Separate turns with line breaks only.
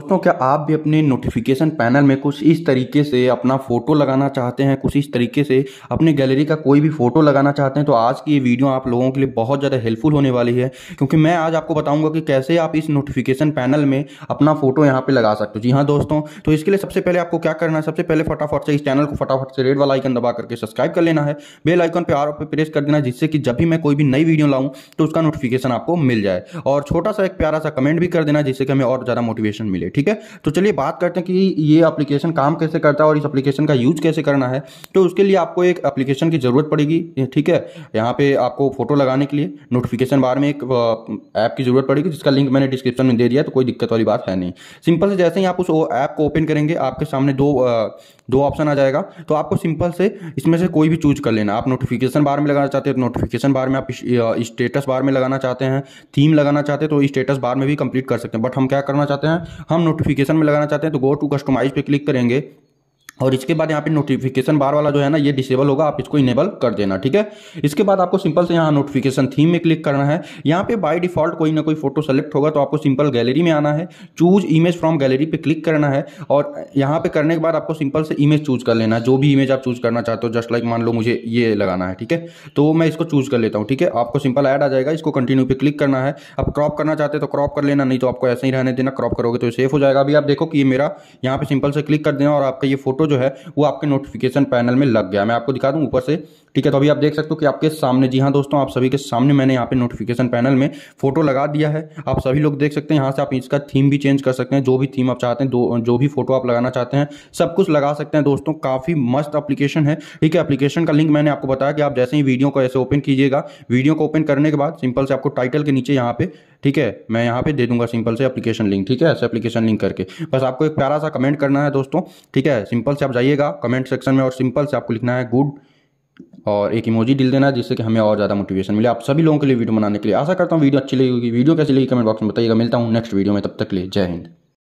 दोस्तों क्या आप भी अपने नोटिफिकेशन पैनल में कुछ इस तरीके से अपना फोटो लगाना चाहते हैं कुछ इस तरीके से अपने गैलरी का कोई भी फोटो लगाना चाहते हैं तो आज की ये वीडियो आप लोगों के लिए बहुत ज़्यादा हेल्पफुल होने वाली है क्योंकि मैं आज आपको बताऊंगा कि कैसे आप इस नोटिफिकेशन पैनल में अपना फोटो यहाँ पर लगा सकते हो जी हाँ दोस्तों तो इसके लिए सबसे पहले आपको क्या करना है सबसे पहले फटाफट से इस चैनल को फटाफट से रेड वाला आइकन दबा करके सब्सक्राइब कर लेना है बेल आइकन पर आर प्रेस कर देना जिससे कि जब भी मैं कोई भी नई वीडियो लाऊँ तो उसका नोटिफिकेशन आपको मिल जाए और छोटा सा एक प्यारा सा कमेंट भी कर देना जिससे कि हमें और ज़्यादा मोटिवेशन मिले लिए ठीक है तो चलिए बात करते हैं कि ये एप्लीकेशन काम कैसे करता है और इस एप्लीकेशन का यूज कैसे करना है तो उसके लिए आपको एक एप्लीकेशन की ज़रूरत पड़ेगी ठीक है यहाँ पे आपको फोटो लगाने के लिए नोटिफिकेशन बार में एक ऐप की ज़रूरत पड़ेगी जिसका लिंक मैंने डिस्क्रिप्शन में दे दिया तो कोई दिक्कत वाली बात है नहीं सिंपल से जैसे ही आप उस ऐप को ओपन करेंगे आपके सामने दो दो ऑप्शन आ जाएगा तो आपको सिंपल से इसमें से कोई भी चूज कर लेना आप नोटिफिकेशन बार में लगाना चाहते हैं तो नोटिफिकेशन बार में आप स्टेटस बार में लगाना चाहते हैं थीम लगाना चाहते हैं तो स्टेटस बार में भी कंप्लीट कर सकते हैं बट हम क्या करना चाहते हैं हम नोटिफिकेशन में लगाना चाहते हैं तो गो टू कस्टमाइज पे क्लिक करेंगे और इसके बाद यहाँ पे नोटिफिकेशन बार वाला जो है ना ये डिसेबल होगा आप इसको इनेबल कर देना ठीक है इसके बाद आपको सिंपल से यहाँ नोटिफिकेशन थीम में क्लिक करना है यहाँ पे बाय डिफॉल्ट कोई ना कोई फोटो सेलेक्ट होगा तो आपको सिंपल गैलरी में आना है चूज इमेज फ्रॉम गैलरी पे क्लिक करना है और यहाँ पे करने के बाद आपको सिंपल से इमेज चूज कर लेना है जो भी इमेज आप चूज करना चाहते हो जस्ट लाइक मान लो मुझे ये लगाना है ठीक है तो मैं इसको चूज कर लेता हूँ ठीक है आपको सिंपल ऐड आ जाएगा इसको कंटिन्यू पे क्लिक करना है आप क्रॉप करना चाहते तो क्रॉप कर लेना नहीं तो आपको ऐसे ही रहने देना क्रॉप करोगे तो सेफ हो जाएगा अभी आप देखो कि ये मेरा यहाँ पे सिंपल से क्लिक कर देना और आपका ये फोटो फोटो जो है वो आपके नोटिफिकेशन पैनल में लग गया मैं आपको दिखा दूँ ऊपर से ठीक है तो अभी आप देख सकते हो कि आपके सामने जी हाँ दोस्तों आप सभी के सामने मैंने यहाँ पे नोटिफिकेशन पैनल में फोटो लगा दिया है आप सभी लोग देख सकते हैं यहाँ से आप इसका थीम भी चेंज कर सकते हैं जो भी थीम आप चाहते हैं जो भी फोटो आप लगाना चाहते हैं सब कुछ लगा सकते हैं दोस्तों काफ़ी मस्त अप्लीकेशन है ठीक है अप्लीकेशन का लिंक मैंने आपको बताया कि आप जैसे ही वीडियो को ऐसे ओपन कीजिएगा वीडियो को ओपन करने के बाद सिंपल से आपको टाइटल के नीचे यहाँ पे ठीक है मैं यहाँ पे दे दूंगा सिंपल से एप्लीकेशन लिंक ठीक है ऐसे एप्लीकेशन लिंक करके बस आपको एक प्यारा सा कमेंट करना है दोस्तों ठीक है सिंपल से आप जाइएगा कमेंट सेक्शन में और सिंपल से आपको लिखना है गुड और एक इमोजी दिल देना जिससे कि हमें और ज़्यादा मोटिवेशन मिले आप सभी लोगों के लिए वीडियो बनाने के लिए आशा करता हूँ वीडियो अच्छी लगेगी वीडियो कैसी लगी कमेंट बॉक्स में बताइएगा मिलता हूँ नेक्स्ट वीडियो में तब तक लिए जय हिंद